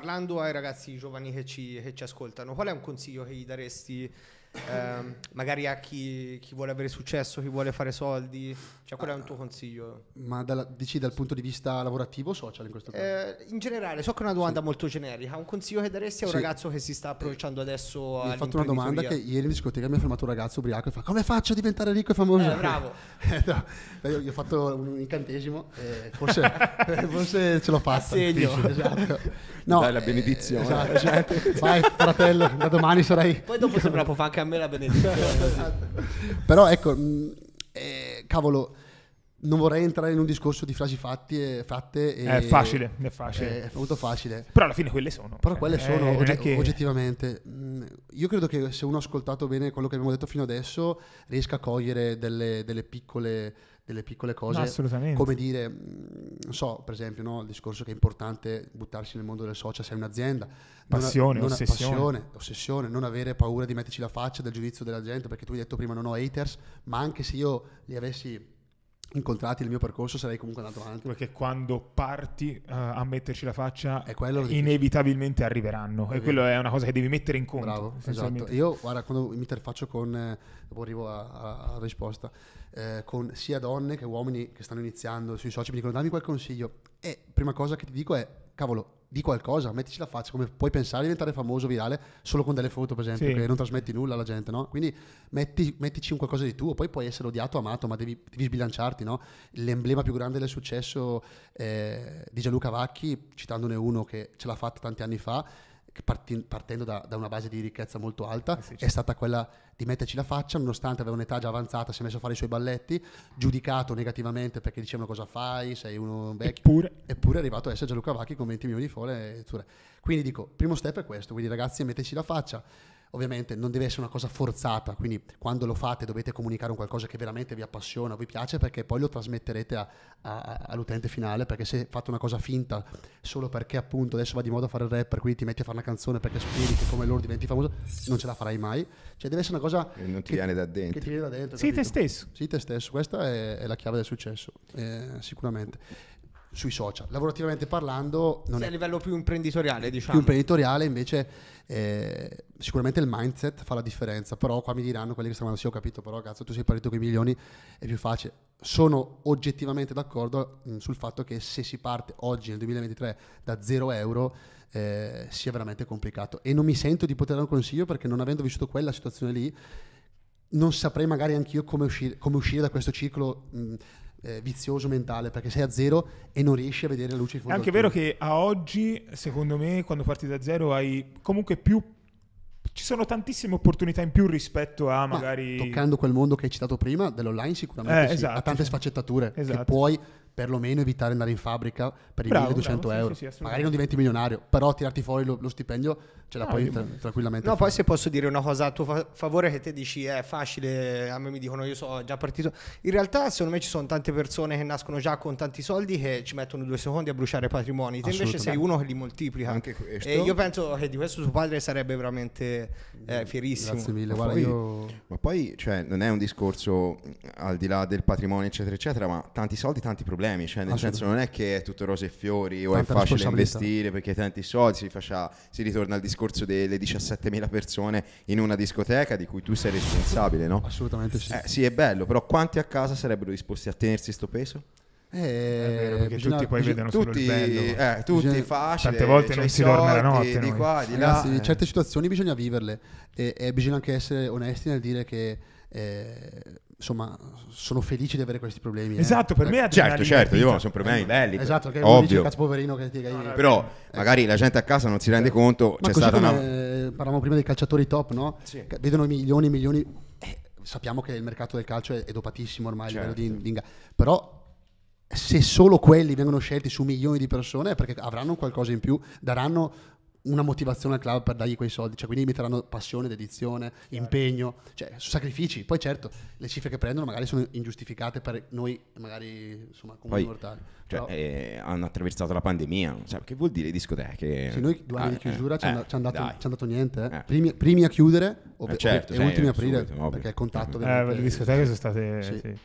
parlando ai ragazzi giovani che ci, che ci ascoltano, qual è un consiglio che gli daresti eh, magari a chi, chi, vuole avere successo, chi vuole fare soldi? Cioè, qual è un tuo consiglio? Ma dalla, dici dal punto di vista lavorativo o social in questo caso? Eh, in generale, so che è una domanda sì. molto generica. Un consiglio che daresti a un sì. ragazzo che si sta approcciando adesso a. Mi ha fatto una domanda che ieri in discoteca mi ha fermato un ragazzo ubriaco e fa: Come faccio a diventare ricco e famoso? Eh, bravo. Eh, no, io, io, ho fatto un incantesimo, forse, forse, ce l'ho fatta. Assegno. Esatto. No, Dai la benedizione. Esatto, esatto. Vai, fratello, da domani sarai. Poi dopo sembra un po' anche tocca a me la benedizione. Esatto. Però ecco, mh, mm, eh, cavolo, non vorrei entrare in un discorso di frasi fatti e, fatte. E è facile, è facile. È molto facile. Però alla fine quelle sono. Però quelle eh, sono, ogge- che... oggettivamente. Mm, io credo che se uno ha ascoltato bene quello che abbiamo detto fino adesso, riesca a cogliere delle, delle piccole delle piccole cose. No, assolutamente. Come dire, mm, non so, per esempio, no, il discorso che è importante buttarsi nel mondo del social, sei un'azienda. Passione, non, ossessione. Passione, ossessione, non avere paura di metterci la faccia del giudizio della gente, perché tu hai detto prima non ho haters, ma anche se io li avessi incontrati nel mio percorso sarei comunque andato avanti. Perché quando parti uh, a metterci la faccia, è inevitabilmente arriveranno. È e quello è una cosa che devi mettere in conto. Bravo, esatto. Io, guarda, quando mi interfaccio con, eh, dopo arrivo alla risposta, eh, con sia donne che uomini che stanno iniziando sui social, mi dicono dammi quel consiglio. E prima cosa che ti dico è, cavolo, di qualcosa, mettici la faccia, come puoi pensare di diventare famoso virale solo con delle foto, per esempio, sì. che non trasmetti nulla alla gente, no? Quindi metti, mettici un qualcosa di tuo, poi puoi essere odiato, amato, ma devi, devi sbilanciarti, no? L'emblema più grande del successo eh, di Gianluca Vacchi, citandone uno che ce l'ha fatta tanti anni fa, partendo da, da, una base di ricchezza molto alta, sì, sì. è stata quella di metterci la faccia, nonostante aveva un'età già avanzata, si è messo a fare i suoi balletti, giudicato negativamente perché dicevano cosa fai, sei uno vecchio. Eppure, eppure è arrivato a essere Gianluca Vacchi con 20 milioni di fore. Quindi dico, primo step è questo, quindi ragazzi metterci la faccia. Ovviamente non deve essere una cosa forzata, quindi quando lo fate dovete comunicare un qualcosa che veramente vi appassiona, vi piace, perché poi lo trasmetterete a, a, all'utente finale, perché se fate una cosa finta solo perché appunto adesso va di moda fare il rapper, quindi ti metti a fare una canzone perché spieghi che come loro diventi famoso, non ce la farai mai. Cioè deve essere una cosa... Che non ti viene da dentro. Che ti viene da dentro. Sì, capito? te stesso. Sì, te stesso. Questa è, è, la chiave del successo, eh, sicuramente sui social. Lavorativamente parlando, non sì, è a livello più imprenditoriale, diciamo. Più imprenditoriale, invece, eh, sicuramente il mindset fa la differenza. Però qua mi diranno quelli che stanno sì, ho capito, però cazzo, tu sei partito con i milioni, è più facile. Sono oggettivamente d'accordo mh, mm, sul fatto che se si parte oggi nel 2023 da 0 euro eh, sia veramente complicato. E non mi sento di poter dare un consiglio perché non avendo vissuto quella situazione lì, non saprei magari anch'io come uscire, come uscire da questo ciclo. Mh, mm, eh, vizioso mentale perché sei a zero e non riesci a vedere la luce in fondo. È anche vero che a oggi, secondo me, quando parti da zero hai comunque più ci sono tantissime opportunità in più rispetto a magari... Ma, toccando quel mondo che hai citato prima, dell'online sicuramente eh, sì, esatto, ha tante sì. Esatto. sfaccettature esatto. che puoi perlomeno evitare andare in fabbrica per i 1200 bravo, euro. Sì, sì, Magari non diventi milionario, però tirarti fuori lo, lo stipendio ce la no, puoi tra- tranquillamente. No, fare. poi se posso dire una cosa a tuo fa- favore che te dici eh, è facile, a me mi dicono io sono già partito. In realtà secondo me ci sono tante persone che nascono già con tanti soldi che ci mettono due secondi a bruciare patrimoni, te invece sei uno che li moltiplica. Anche questo. E io penso che di questo tuo padre sarebbe veramente eh, fierissimo. Grazie mille, guarda, poi, io... Ma poi cioè, non è un discorso al di là del patrimonio, eccetera, eccetera, ma tanti soldi, tanti problemi. Cioè, nel senso, non è che è tutto rose e fiori o Tanta è facile investire perché tanti soldi, si, faccia, si ritorna al discorso delle 17.000 persone in una discoteca di cui tu sei responsabile, no? Assolutamente sì. Eh, sì, è bello, però quanti a casa sarebbero disposti a tenersi sto peso? Eh, perché bisogna, tutti poi bisogna, vedono tutti, solo il bello. Eh, tutti bisogna, facile, tante volte non si dorme la notte. Di qua, di là. Ragazzi, eh. certe situazioni bisogna viverle e, e, bisogna anche essere onesti nel dire che eh, insomma sono felice di avere questi problemi. Eh. Esatto, per eh, me è Certo, certo, io sono problemi belli. Esatto, perché ovvio. Dice, cazzo poverino che ti no, Però eh. magari la gente a casa non si rende ecco. conto, Ma c'è stata una parlavamo prima dei calciatori top, no? Sì. Vedono milioni e milioni sappiamo che il mercato del calcio è, è dopatissimo ormai certo. a livello di, certo. di però se solo quelli vengono scelti su milioni di persone è perché avranno qualcosa in più, daranno una motivazione al club per dargli quei soldi, cioè, quindi metteranno passione, dedizione, impegno, cioè sacrifici. Poi certo, le cifre che prendono magari sono ingiustificate per noi, magari insomma, come Poi, mortali. Cioè, Però... eh, hanno attraversato la pandemia, cioè, che vuol dire discoteche? Se noi due anni ah, di eh, chiusura eh, ci hanno eh, dato, dato, niente, eh. Eh. primi, primi, a chiudere ov- certo, ov- e ultimi a aprire, perché il contatto... Eh, le discoteche sono state... Sì. Sì.